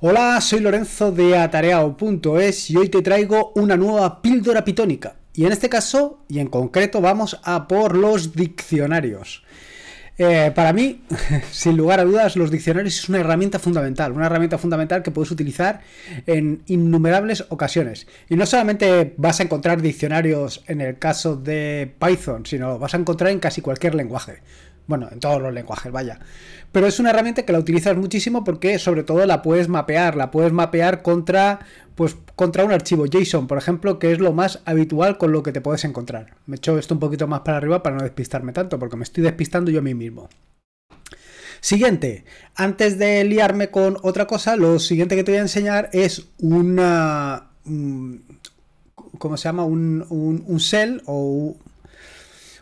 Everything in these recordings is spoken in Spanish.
Hola, soy Lorenzo de Atareao.es y hoy te traigo una nueva píldora pitónica. Y en este caso, y en concreto, vamos a por los diccionarios. Eh, para mí, sin lugar a dudas, los diccionarios es una herramienta fundamental, una herramienta fundamental que puedes utilizar en innumerables ocasiones. Y no solamente vas a encontrar diccionarios en el caso de Python, sino vas a encontrar en casi cualquier lenguaje. Bueno, en todos los lenguajes, vaya. Pero es una herramienta que la utilizas muchísimo porque sobre todo la puedes mapear, la puedes mapear contra, pues, contra un archivo JSON, por ejemplo, que es lo más habitual con lo que te puedes encontrar. Me echo esto un poquito más para arriba para no despistarme tanto, porque me estoy despistando yo a mí mismo. Siguiente, antes de liarme con otra cosa, lo siguiente que te voy a enseñar es una... ¿Cómo se llama? Un, un, o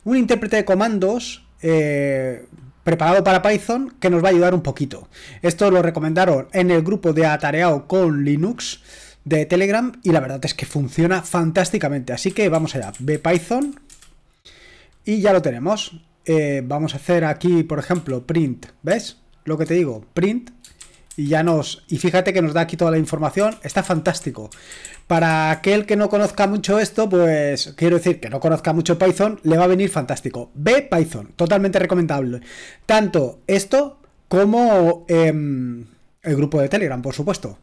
un intérprete de comandos eh, preparado para Python que nos va a ayudar un poquito. Esto lo recomendaron en el grupo de Atareado con Linux de Telegram y la verdad es que funciona fantásticamente. Así que vamos allá, Python y ya lo tenemos. Eh, vamos a hacer aquí, por ejemplo, print, ¿ves? Lo que te digo, print y ya nos. Y fíjate que nos da aquí toda la información. Está fantástico. Para aquel que no conozca mucho esto, pues quiero decir que no conozca mucho Python, le va a venir fantástico. Ve Python, totalmente recomendable. Tanto esto como em, el grupo de Telegram, por supuesto.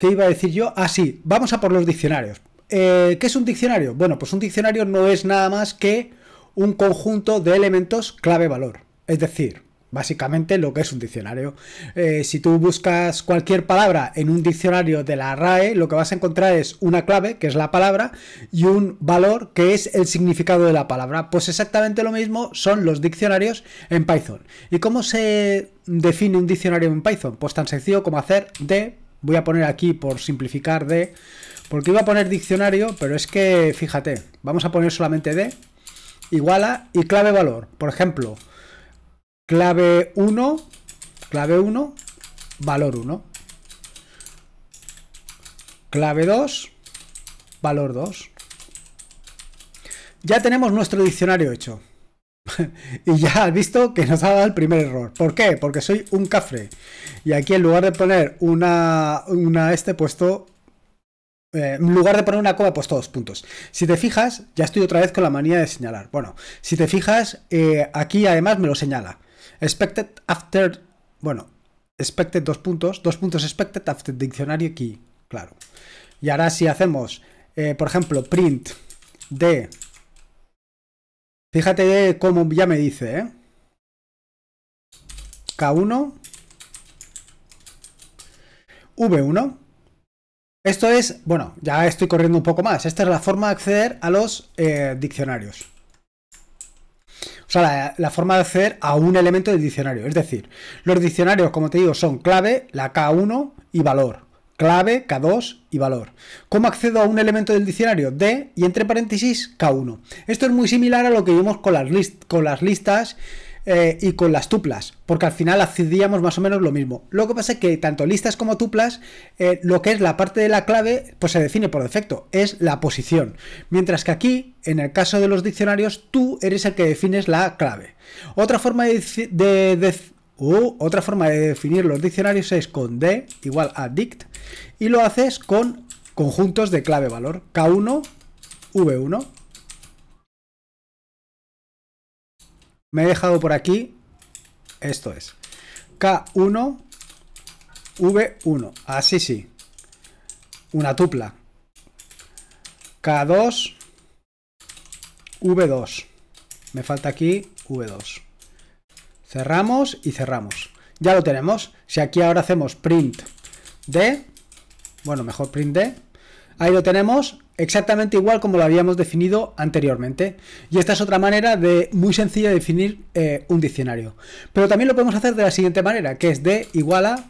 ¿Qué iba a decir yo? Ah, sí, vamos a por los diccionarios. Eh, ¿Qué es un diccionario? Bueno, pues un diccionario no es nada más que un conjunto de elementos clave-valor. Es decir, básicamente lo que es un diccionario. Eh, si tú buscas cualquier palabra en un diccionario de la RAE, lo que vas a encontrar es una clave, que es la palabra, y un valor, que es el significado de la palabra. Pues exactamente lo mismo son los diccionarios en Python. ¿Y cómo se define un diccionario en Python? Pues tan sencillo como hacer de, voy a poner aquí por simplificar d. porque iba a poner diccionario, pero es que, fíjate, vamos a poner solamente de, iguala y clave valor. Por ejemplo, clave 1, clave 1, valor 1. Clave 2, valor 2. Ya tenemos nuestro diccionario hecho. y ya has visto que nos ha dado el primer error. ¿Por qué? Porque soy un cafre. Y aquí en lugar de poner una, una este puesto... Eh, en lugar de poner una coma, puesto dos puntos. Si te fijas, ya estoy otra vez con la manía de señalar. Bueno, si te fijas, eh, aquí además me lo señala. Expected after, bueno, expected dos puntos, dos puntos expected after diccionario key, claro. Y ahora si hacemos, eh, por ejemplo, print de, fíjate cómo ya me dice, ¿eh? K1, V1. Esto es, bueno, ya estoy corriendo un poco más. Esta es la forma de acceder a los eh, diccionarios. O sea, la, forma de acceder a un elemento del diccionario. Es decir, los diccionarios, como te digo, son clave, la K1 y valor. Clave, K2 y valor. ¿Cómo accedo a un elemento del diccionario? D y entre paréntesis K1. Esto es muy similar a lo que vimos con las listas eh, y con las tuplas, porque al final hacíamos más o menos lo mismo. Lo que pasa es que tanto listas como tuplas, eh, lo que es la parte de la clave, pues se define por defecto, es la posición. Mientras que aquí, en el caso de los diccionarios, tú eres el que defines la clave. Otra forma de, uh, otra forma de definir los diccionarios es con D igual a dict y lo haces con conjuntos de clave valor K1, V1. Me he dejado por aquí. Esto es. K1, V1. Así sí. Una tupla. K2, V2. Me falta aquí V2. Cerramos y cerramos. Ya lo tenemos. Si aquí ahora hacemos print D, Bueno, mejor print D, Ahí lo tenemos, exactamente igual como lo habíamos definido anteriormente. Y esta es otra manera de, muy sencilla de definir eh, un diccionario. Pero también lo podemos hacer de la siguiente manera, que es D igual a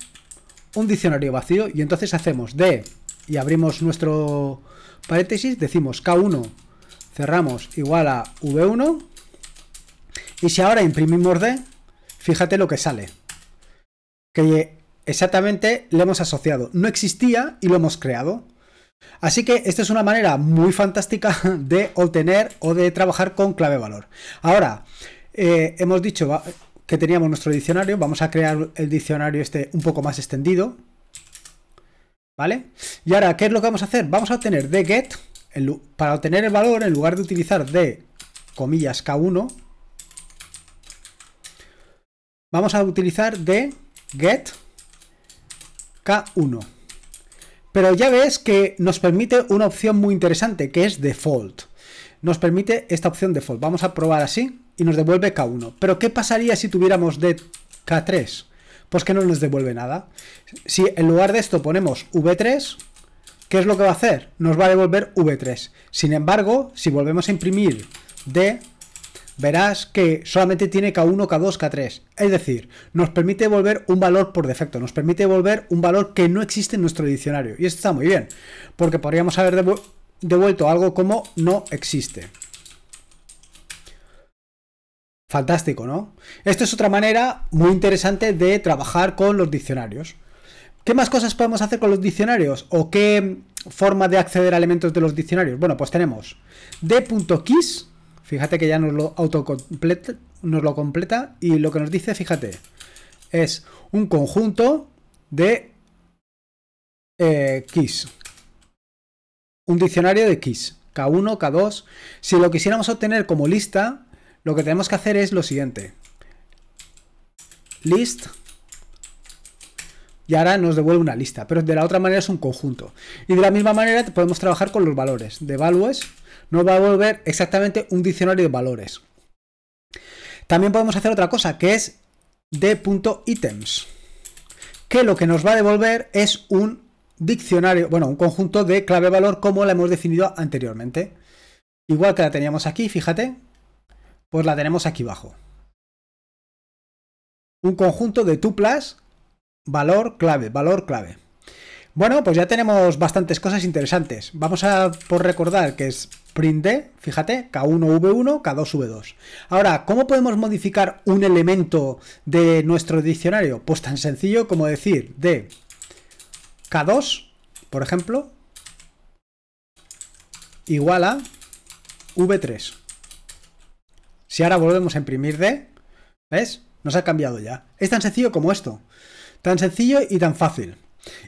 un diccionario vacío. Y entonces hacemos D y abrimos nuestro paréntesis, decimos K1, cerramos igual a V1. Y si ahora imprimimos D, fíjate lo que sale. Que exactamente le hemos asociado. No existía y lo hemos creado. Así que esta es una manera muy fantástica de obtener o de trabajar con clave valor. Ahora, eh, hemos dicho que teníamos nuestro diccionario, vamos a crear el diccionario este un poco más extendido. ¿Vale? Y ahora, ¿qué es lo que vamos a hacer? Vamos a obtener de get, para obtener el valor, en lugar de utilizar de comillas K1, vamos a utilizar de get K1. Pero ya ves que nos permite una opción muy interesante, que es default. Nos permite esta opción default. Vamos a probar así y nos devuelve K1. Pero ¿qué pasaría si tuviéramos de K3? Pues que no nos devuelve nada. Si en lugar de esto ponemos V3, ¿qué es lo que va a hacer? Nos va a devolver V3. Sin embargo, si volvemos a imprimir D, verás que solamente tiene K1, K2, K3. Es decir, nos permite devolver un valor por defecto, nos permite devolver un valor que no existe en nuestro diccionario. Y esto está muy bien, porque podríamos haber devuelto algo como no existe. Fantástico, ¿no? Esto es otra manera muy interesante de trabajar con los diccionarios. ¿Qué más cosas podemos hacer con los diccionarios? ¿O qué forma de acceder a elementos de los diccionarios? Bueno, pues tenemos d.keys, Fíjate que ya nos lo autocompleta, nos lo completa y lo que nos dice, fíjate, es un conjunto de eh, keys. Un diccionario de keys. K1, K2. Si lo quisiéramos obtener como lista, lo que tenemos que hacer es lo siguiente. List. Y ahora nos devuelve una lista, pero de la otra manera es un conjunto. Y de la misma manera podemos trabajar con los valores de values nos va a devolver exactamente un diccionario de valores. También podemos hacer otra cosa, que es d.items, que lo que nos va a devolver es un diccionario, bueno, un conjunto de clave-valor como la hemos definido anteriormente. Igual que la teníamos aquí, fíjate, pues la tenemos aquí abajo. Un conjunto de tuplas, valor clave, valor clave. Bueno, pues ya tenemos bastantes cosas interesantes. Vamos a por recordar que es print D, fíjate, K1V1, K2V2. Ahora, ¿cómo podemos modificar un elemento de nuestro diccionario? Pues tan sencillo como decir D, K2, por ejemplo, igual a V3. Si ahora volvemos a imprimir D, ¿ves? Nos ha cambiado ya. Es tan sencillo como esto. Tan sencillo y tan fácil.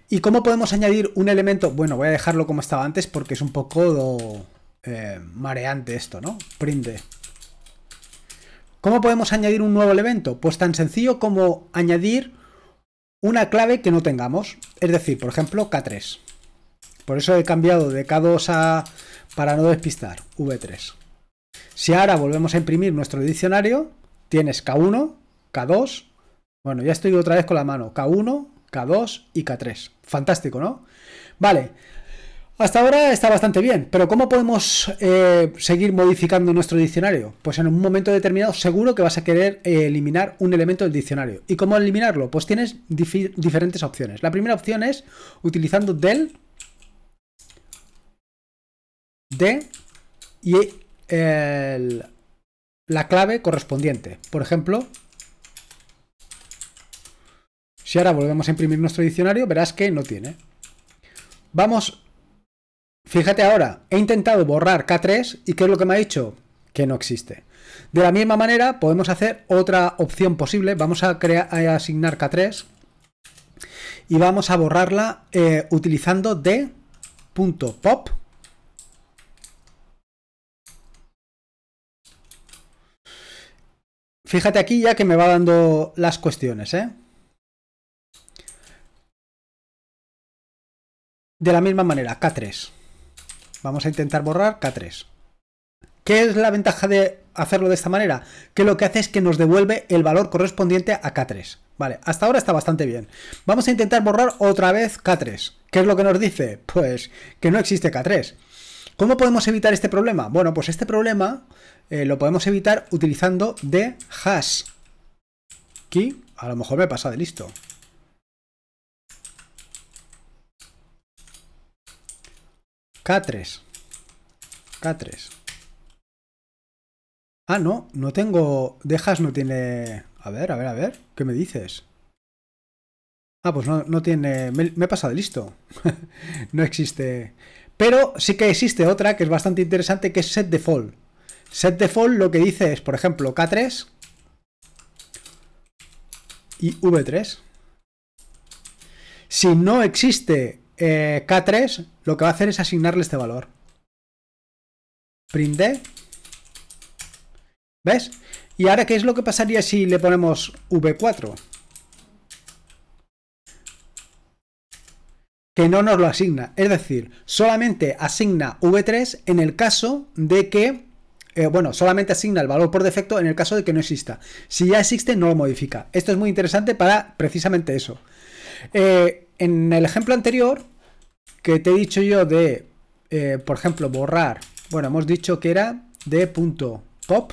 ¿Y cómo podemos añadir un elemento? Bueno, voy a dejarlo como estaba antes porque es un poco... Eh, mareante esto, ¿no? Print ¿Cómo podemos añadir un nuevo elemento? Pues tan sencillo como añadir una clave que no tengamos. Es decir, por ejemplo, K3. Por eso he cambiado de K2 a... para no despistar, V3. Si ahora volvemos a imprimir nuestro diccionario, tienes K1, K2... Bueno, ya estoy otra vez con la mano. K1, K2 y K3. Fantástico, ¿no? Vale, hasta ahora está bastante bien, pero ¿cómo podemos eh, seguir modificando nuestro diccionario? Pues en un momento determinado seguro que vas a querer eh, eliminar un elemento del diccionario. ¿Y cómo eliminarlo? Pues tienes diferentes opciones. La primera opción es utilizando del, de y el, la clave correspondiente. Por ejemplo, si ahora volvemos a imprimir nuestro diccionario, verás que no tiene. Vamos Fíjate ahora, he intentado borrar K3 y ¿qué es lo que me ha dicho? Que no existe. De la misma manera, podemos hacer otra opción posible. Vamos a, asignar K3 y vamos a borrarla eh, utilizando D.pop. pop Fíjate aquí ya que me va dando las cuestiones, ¿eh? De la misma manera, K3. Vamos a intentar borrar K3. ¿Qué es la ventaja de hacerlo de esta manera? Que lo que hace es que nos devuelve el valor correspondiente a K3. Vale, hasta ahora está bastante bien. Vamos a intentar borrar otra vez K3. ¿Qué es lo que nos dice? Pues que no existe K3. ¿Cómo podemos evitar este problema? Bueno, pues este problema eh, lo podemos evitar utilizando de hash Aquí, A lo mejor me pasa de listo. K3. K3. Ah, no, no tengo... Dejas no tiene... A ver, a ver, a ver. ¿Qué me dices? Ah, pues no, no tiene... Me, me, he pasado listo. no existe... Pero sí que existe otra que es bastante interesante, que es set default. Set default lo que dice es, por ejemplo, K3 y V3. Si no existe eh, K3 lo que va a hacer es asignarle este valor. Print D. ¿Ves? Y ahora, ¿qué es lo que pasaría si le ponemos V4? Que no nos lo asigna. Es decir, solamente asigna V3 en el caso de que eh, bueno, solamente asigna el valor por defecto en el caso de que no exista. Si ya existe, no lo modifica. Esto es muy interesante para precisamente eso. Eh, en el ejemplo anterior, que te he dicho yo de, eh, por ejemplo, borrar. Bueno, hemos dicho que era de punto pop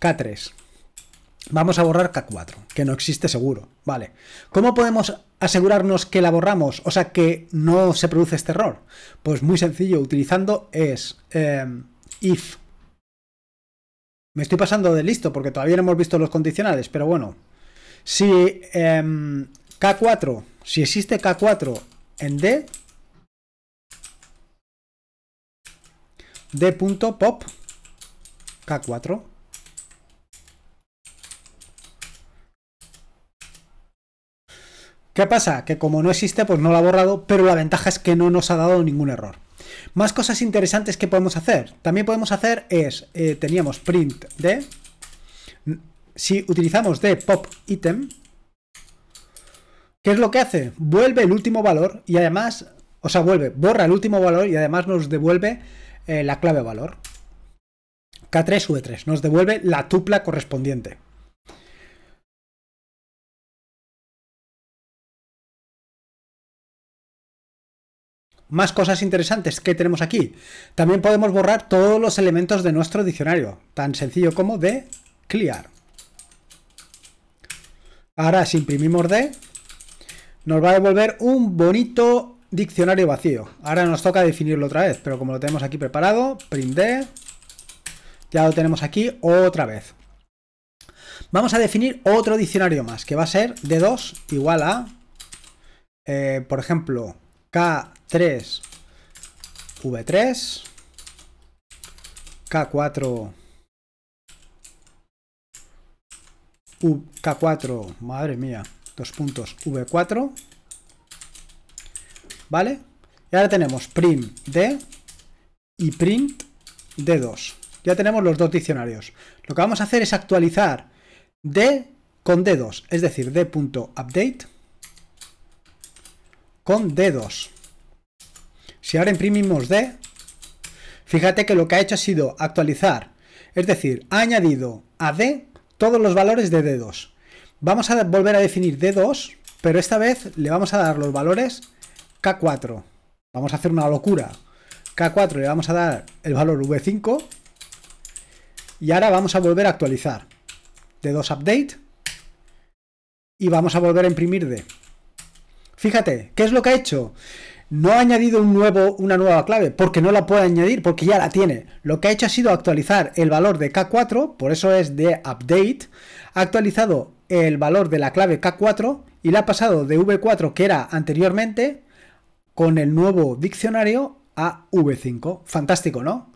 K3. Vamos a borrar K4, que no existe seguro. Vale. ¿Cómo podemos asegurarnos que la borramos? O sea, que no se produce este error. Pues muy sencillo, utilizando es em, if. Me estoy pasando de listo porque todavía no hemos visto los condicionales, pero bueno. Si em, K4, si existe K4 en d d.pop k4 ¿Qué pasa? Que como no existe, pues no lo ha borrado, pero la ventaja es que no nos ha dado ningún error. Más cosas interesantes que podemos hacer. También podemos hacer es, eh, teníamos print de, si utilizamos de pop item, ¿Qué es lo que hace? Vuelve el último valor y además, o sea, vuelve, borra el último valor y además nos devuelve eh, la clave valor. K3, V3, nos devuelve la tupla correspondiente. Más cosas interesantes que tenemos aquí. También podemos borrar todos los elementos de nuestro diccionario, tan sencillo como de clear. Ahora, si imprimimos D nos va a devolver un bonito diccionario vacío. Ahora nos toca definirlo otra vez, pero como lo tenemos aquí preparado, print D, ya lo tenemos aquí otra vez. Vamos a definir otro diccionario más, que va a ser D2 igual a, eh, por ejemplo, K3, V3, K4, U, K4, madre mía, dos puntos v4, ¿vale? Y ahora tenemos print d y print d2. Ya tenemos los dos diccionarios. Lo que vamos a hacer es actualizar d con d2, es decir, d.update con d2. Si ahora imprimimos d, fíjate que lo que ha hecho ha sido actualizar, es decir, ha añadido a d todos los valores de d2. Vamos a volver a definir D2, pero esta vez le vamos a dar los valores K4. Vamos a hacer una locura. K4 le vamos a dar el valor V5. Y ahora vamos a volver a actualizar. D2 update. Y vamos a volver a imprimir D. Fíjate, ¿qué es lo que ha hecho? No ha añadido un nuevo, una nueva clave, porque no la puede añadir, porque ya la tiene. Lo que ha hecho ha sido actualizar el valor de K4, por eso es de update. Ha actualizado el valor de la clave K4 y la ha pasado de V4 que era anteriormente con el nuevo diccionario a V5. Fantástico, ¿no?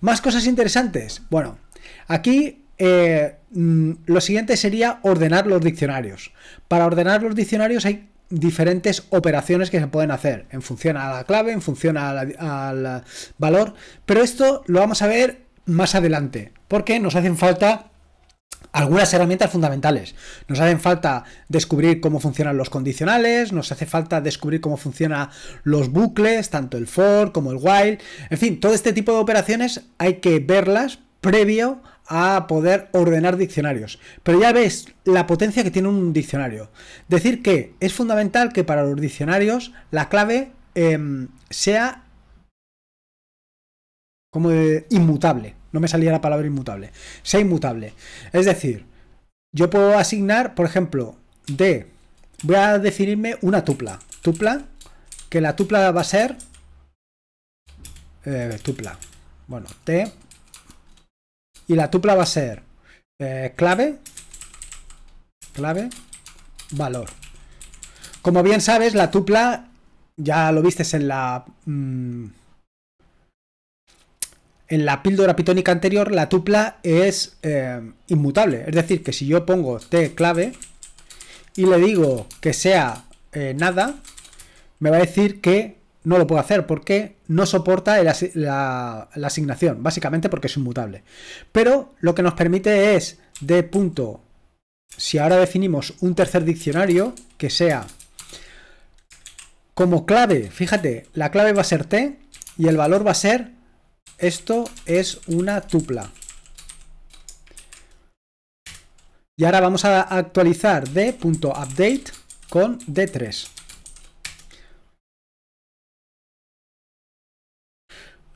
Más cosas interesantes. Bueno, aquí eh, mm, lo siguiente sería ordenar los diccionarios. Para ordenar los diccionarios hay diferentes operaciones que se pueden hacer en función a la clave, en función al valor, pero esto lo vamos a ver más adelante, porque nos hacen falta algunas herramientas fundamentales. Nos hacen falta descubrir cómo funcionan los condicionales, nos hace falta descubrir cómo funcionan los bucles, tanto el for como el while. En fin, todo este tipo de operaciones hay que verlas previo a poder ordenar diccionarios. Pero ya ves la potencia que tiene un diccionario. Decir que es fundamental que para los diccionarios la clave em, sea como inmutable. No me salía la palabra inmutable. Sea inmutable. Es decir, yo puedo asignar, por ejemplo, de. Voy a definirme una tupla. Tupla. Que la tupla va a ser. Eh, tupla. Bueno, T. Y la tupla va a ser eh, clave. Clave. Valor. Como bien sabes, la tupla. Ya lo vistes en la. Mm, en la píldora pitónica anterior la tupla es eh, inmutable. Es decir, que si yo pongo T clave y le digo que sea eh, nada, me va a decir que no lo puedo hacer porque no soporta la, la, asignación, básicamente porque es inmutable. Pero lo que nos permite es de punto, si ahora definimos un tercer diccionario que sea como clave, fíjate, la clave va a ser t y el valor va a ser esto es una tupla. Y ahora vamos a actualizar d.update con d3.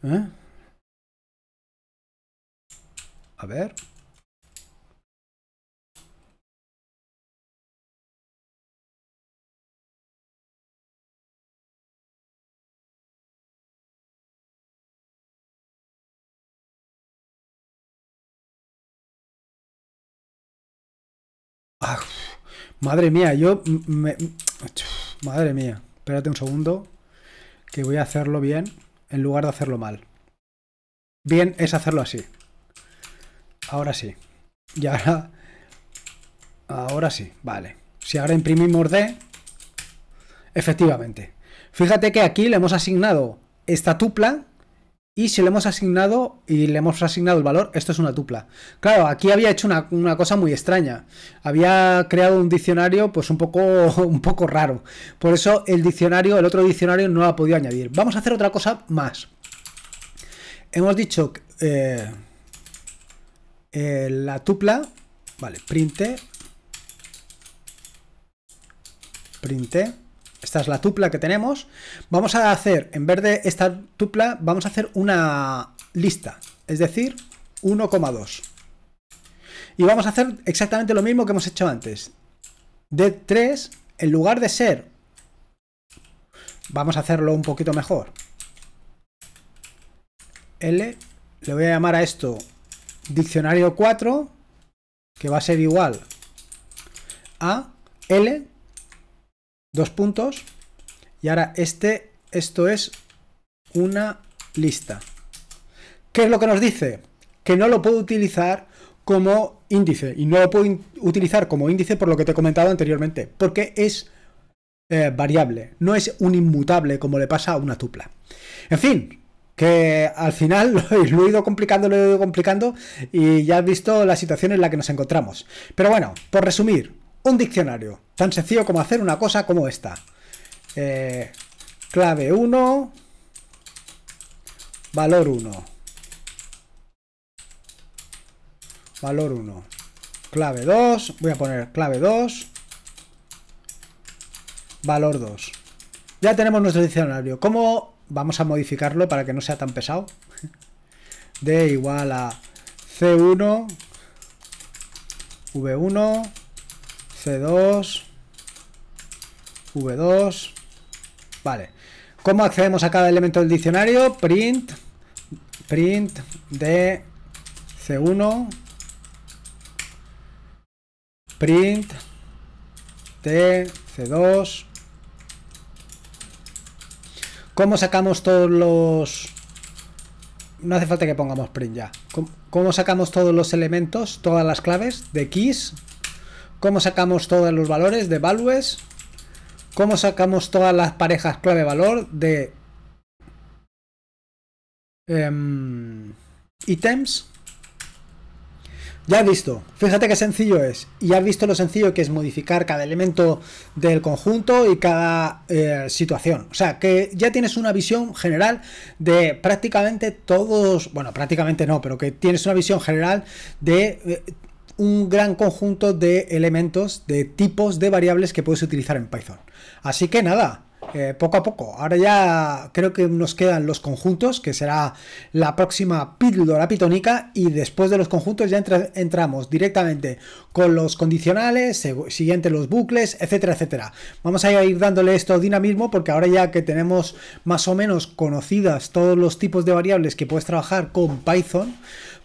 ¿Eh? A ver. Ah, madre mía, yo... madre mía, espérate un segundo, que voy a hacerlo bien en lugar de hacerlo mal. Bien es hacerlo así. Ahora sí. Y ahora... Ahora sí, vale. Si ahora imprimimos D... Efectivamente. Fíjate que aquí le hemos asignado esta tupla y si le hemos asignado y le hemos asignado el valor, esto es una tupla. Claro, aquí había hecho una, cosa muy extraña. Había creado un diccionario pues un poco, un poco raro. Por eso el diccionario, el otro diccionario no ha podido añadir. Vamos a hacer otra cosa más. Hemos dicho eh, eh, la tupla, vale, printe, printe, esta es la tupla que tenemos. Vamos a hacer, en vez de esta tupla, vamos a hacer una lista, es decir, 1,2. Y vamos a hacer exactamente lo mismo que hemos hecho antes. De 3, en lugar de ser... Vamos a hacerlo un poquito mejor. L, le voy a llamar a esto diccionario 4, que va a ser igual a L, dos puntos. Y ahora este, esto es una lista. ¿Qué es lo que nos dice? Que no lo puedo utilizar como índice. Y no lo puedo utilizar como índice por lo que te he comentado anteriormente. Porque es eh, variable. No es un inmutable como le pasa a una tupla. En fin, que al final lo he ido complicando, lo he ido complicando y ya has visto la situación en la que nos encontramos. Pero bueno, por resumir, un diccionario. Tan sencillo como hacer una cosa como esta. Eh, clave 1, valor 1. Valor 1. Clave 2, voy a poner clave 2. Valor 2. Ya tenemos nuestro diccionario. ¿Cómo vamos a modificarlo para que no sea tan pesado? D igual a C1, V1, C2, V2, vale. ¿Cómo accedemos a cada elemento del diccionario? Print, print de C1, print de C2. ¿Cómo sacamos todos los... No hace falta que pongamos print ya. ¿Cómo sacamos todos los elementos, todas las claves de keys cómo sacamos todos los valores de values, cómo sacamos todas las parejas clave valor de items? Em, ya has visto, fíjate qué sencillo es. Y has visto lo sencillo que es modificar cada elemento del conjunto y cada eh, situación. O sea, que ya tienes una visión general de prácticamente todos, bueno, prácticamente no, pero que tienes una visión general de eh, un gran conjunto de elementos, de tipos de variables que puedes utilizar en Python. Así que nada, eh, poco a poco. Ahora ya creo que nos quedan los conjuntos, que será la próxima píldora pitónica, y después de los conjuntos ya entramos directamente con los condicionales, siguiente los bucles, etcétera, etcétera. Vamos a ir dándole esto dinamismo porque ahora ya que tenemos más o menos conocidas todos los tipos de variables que puedes trabajar con Python,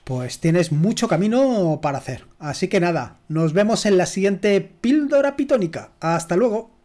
pues tienes mucho camino para hacer. Así que nada, nos vemos en la siguiente píldora pitónica. Hasta luego.